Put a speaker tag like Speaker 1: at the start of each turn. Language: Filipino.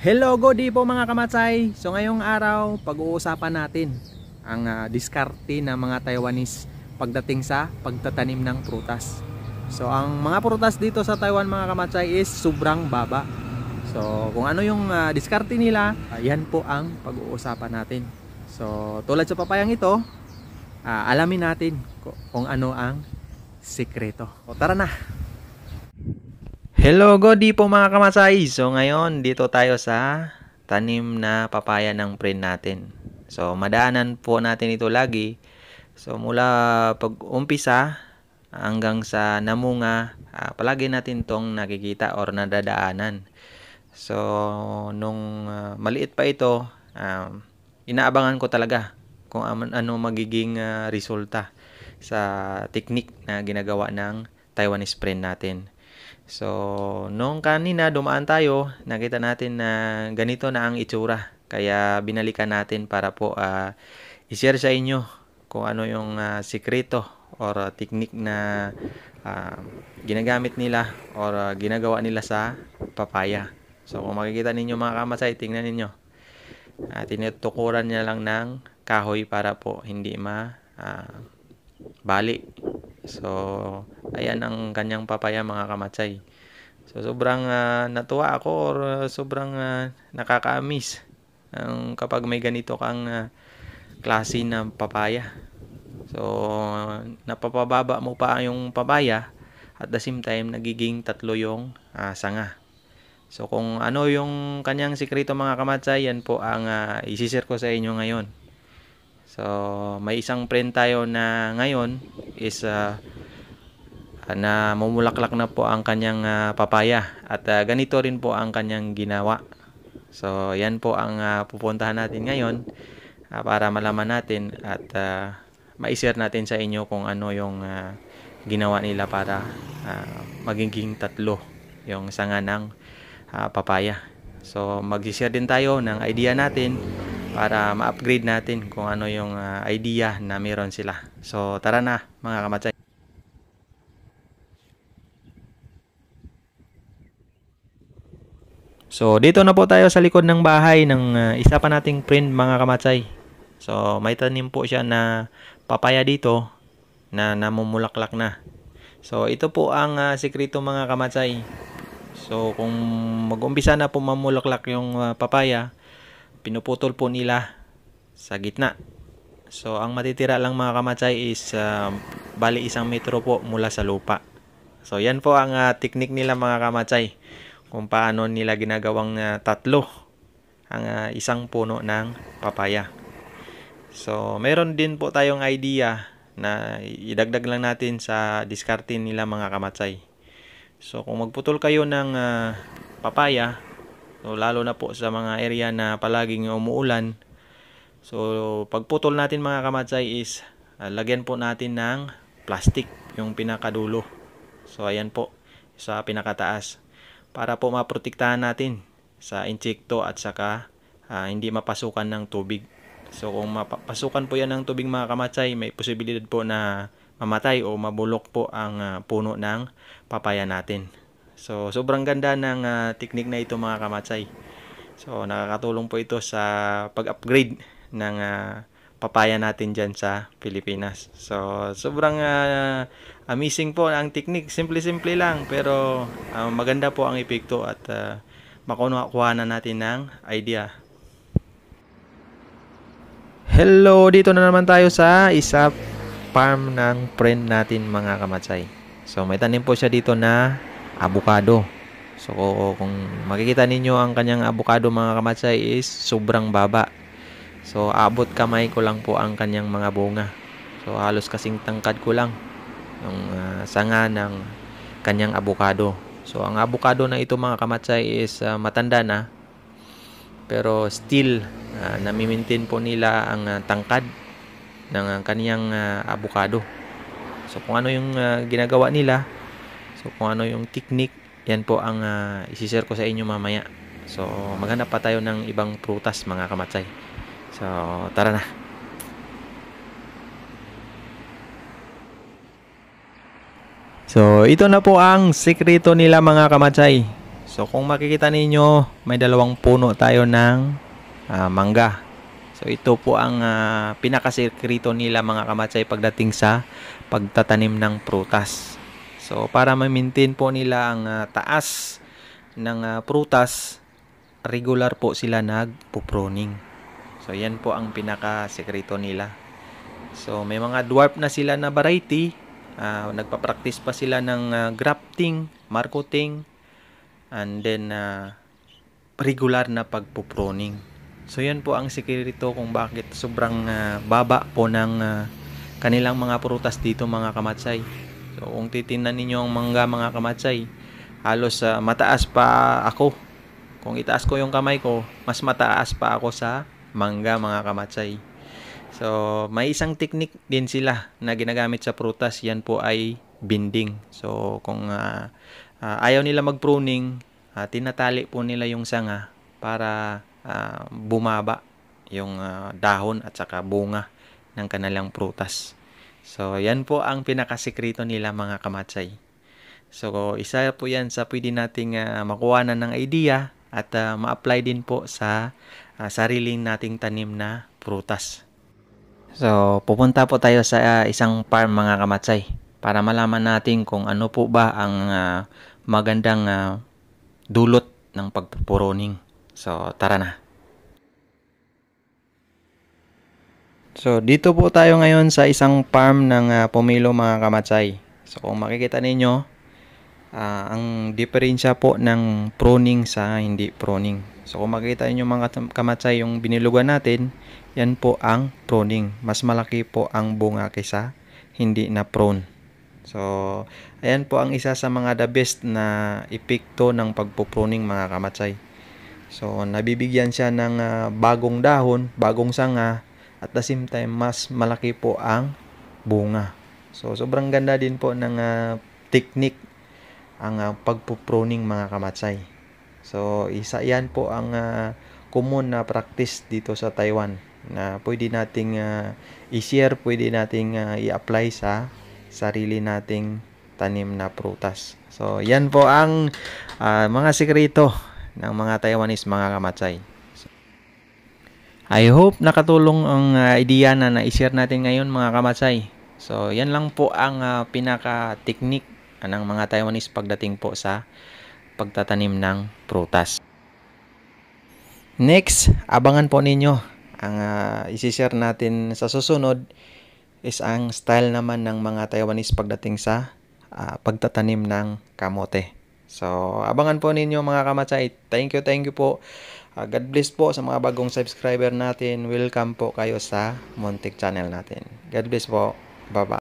Speaker 1: Hello, good day po mga kamatsay. So ngayong araw, pag-uusapan natin ang uh, diskarte ng mga Taiwanese pagdating sa pagtatanim ng prutas. So ang mga prutas dito sa Taiwan mga kamatsay is sobrang baba. So kung ano yung uh, diskarte nila, uh, yan po ang pag-uusapan natin. So tulad sa papayang ito, uh, alamin natin kung ano ang sikreto. O tara na! Hello, Godi po mga kamasay! So ngayon, dito tayo sa tanim na papaya ng friend natin. So madaanan po natin ito lagi. So mula pag-umpisa hanggang sa namunga, uh, palagi natin tong nakikita or nadadaanan. So nung uh, maliit pa ito, um, inaabangan ko talaga kung ano magiging uh, resulta sa technique na ginagawa ng Taiwanese friend natin. So, noong kanina dumaan tayo, nakita natin na ganito na ang itsura. Kaya binalikan natin para po uh, i-share sa inyo kung ano yung uh, sikreto or uh, technique na uh, ginagamit nila or uh, ginagawa nila sa papaya. So, kung makikita ninyo mga kamasay, tingnan ninyo. Uh, tinutukuran niya lang ng kahoy para po hindi ma uh, bali. So, ayan ang kanyang papaya mga kamatsay. So, sobrang uh, natuwa ako or uh, sobrang uh, ah, nakakaamis um, kapag may ganito kang uh, klase ng papaya. So, napapababa mo pa yung papaya at the same time nagiging tatlo yung uh, sanga. So, kung ano yung kanyang sikreto mga kamatsay, yan po ang uh, isisir ko sa inyo ngayon. So, may isang print tayo na ngayon is uh, na mumulaklak na po ang kanyang uh, papaya at uh, ganito rin po ang kanyang ginawa. So, yan po ang uh, pupuntahan natin ngayon uh, para malaman natin at uh, ma-share natin sa inyo kung ano yung uh, ginawa nila para uh, magiging tatlo yung sanga ng uh, papaya. So, mag-share din tayo ng idea natin para ma-upgrade natin kung ano yung uh, idea na meron sila. So tara na mga kamatsay. So dito na po tayo sa likod ng bahay ng uh, isa pa nating friend mga kamatsay. So may tanim po siya na papaya dito na namumulaklak na. So ito po ang uh, sikreto mga kamatsay. So kung mag-umpisa na po mamulaklak yung uh, papaya, pinuputol po nila sa gitna. So, ang matitira lang mga kamatsay is uh, bali isang metro po mula sa lupa. So, yan po ang uh, technique nila mga kamatsay kung paano nila ginagawang uh, tatlo ang uh, isang puno ng papaya. So, meron din po tayong idea na idagdag lang natin sa diskarte nila mga kamatsay. So, kung magputol kayo ng uh, papaya, So, lalo na po sa mga area na palaging umuulan. So, pagputol natin mga kamatsay is uh, lagyan po natin ng plastic yung pinakadulo. So, ayan po sa pinakataas para po maprotektahan natin sa insekto at saka uh, hindi mapasukan ng tubig. So, kung mapasukan po yan ng tubig mga kamatsay, may posibilidad po na mamatay o mabulok po ang uh, puno ng papaya natin. So, sobrang ganda ng uh, technique na ito mga kamatsay. So, nakakatulong po ito sa pag-upgrade ng uh, papaya natin dyan sa Pilipinas. So, sobrang uh, amazing po ang technique. Simple-simple lang, pero uh, maganda po ang epekto at uh, makuha na natin ng idea. Hello! Dito na naman tayo sa isa farm ng friend natin mga kamatsay. So, may tanim po siya dito na avocado. So kung makikita ninyo ang kanyang avocado mga kamatsay is sobrang baba. So abot kamay ko lang po ang kanyang mga bunga. So halos kasing tangkad ko lang ng uh, ah, sanga ng kanyang avocado. So ang avocado na ito mga kamatsay is uh, matanda na pero still uh, ah, namimintin po nila ang uh, tangkad ng uh, kaniyang uh, avocado. So kung ano yung uh, ginagawa nila So kung ano yung technique, yan po ang uh, isi-share ko sa inyo mamaya. So maghanap pa tayo ng ibang prutas mga kamatsay. So tara na. So ito na po ang sikreto nila mga kamatsay. So kung makikita ninyo, may dalawang puno tayo ng uh, mangga. So ito po ang uh, ah, pinakasekreto nila mga kamatsay pagdating sa pagtatanim ng prutas. So para ma-maintain po nila ang uh, taas ng uh, prutas, regular po sila nagpo-pruning. So yan po ang pinaka-sekreto nila. So may mga dwarf na sila na variety, uh, nagpa-practice pa sila ng uh, grafting, marketing, and then uh, regular na pagpo-pruning. So yan po ang sekreto kung bakit sobrang uh, baba po ng uh, kanilang mga prutas dito mga kamatsay. So, kung titingnan ninyo ang mangga mga kamatsay, halos uh, mataas pa ako. Kung itaas ko yung kamay ko, mas mataas pa ako sa mangga mga kamatsay. So, may isang technique din sila na ginagamit sa prutas. Yan po ay binding. So, kung uh, uh, ayaw nila mag-pruning, uh, tinatali po nila yung sanga para uh, bumaba yung uh, dahon at saka bunga ng kanilang prutas. So, yan po ang pinakasikreto nila mga kamatsay. So, isa po yan sa pwede nating uh, makuha na ng idea at uh, ma-apply din po sa uh, sariling nating tanim na prutas. So, pupunta po tayo sa uh, isang farm mga kamatsay para malaman natin kung ano po ba ang uh, magandang uh, dulot ng pagpupuruning. So, tara na. So, dito po tayo ngayon sa isang farm ng uh, pomelo mga kamatsay. So, kung makikita ninyo, uh, ang diferensya po ng pruning sa hindi pruning. So, kung makikita ninyo mga kamatsay yung binilugan natin, yan po ang pruning. Mas malaki po ang bunga kaysa hindi na prune. So, ayan po ang isa sa mga the best na epekto ng pagpupruning mga kamatsay. So, nabibigyan siya ng uh, bagong dahon, bagong sanga, at the same time, mas malaki po ang bunga. So, sobrang ganda din po ng uh, technique ang uh, ah, pagpupruning mga kamatsay. So, isa yan po ang uh, common na practice dito sa Taiwan na pwede nating uh, i-share, pwede nating uh, i-apply sa sarili nating tanim na prutas. So, yan po ang uh, mga sikreto ng mga Taiwanese mga kamatsay. I hope nakatulong ang uh, idea na na-share natin ngayon mga kamatsay. So, yan lang po ang uh, pinaka-technique ng mga Taiwanese pagdating po sa pagtatanim ng prutas. Next, abangan po ninyo ang uh, isi-share natin sa susunod is ang style naman ng mga Taiwanese pagdating sa uh, pagtatanim ng kamote. So, abangan po ninyo mga kamatsay. Thank you, thank you po Ah, God bless po sa mga bagong subscriber natin. Welcome po kayo sa Montik channel natin. God bless po. Bye-bye.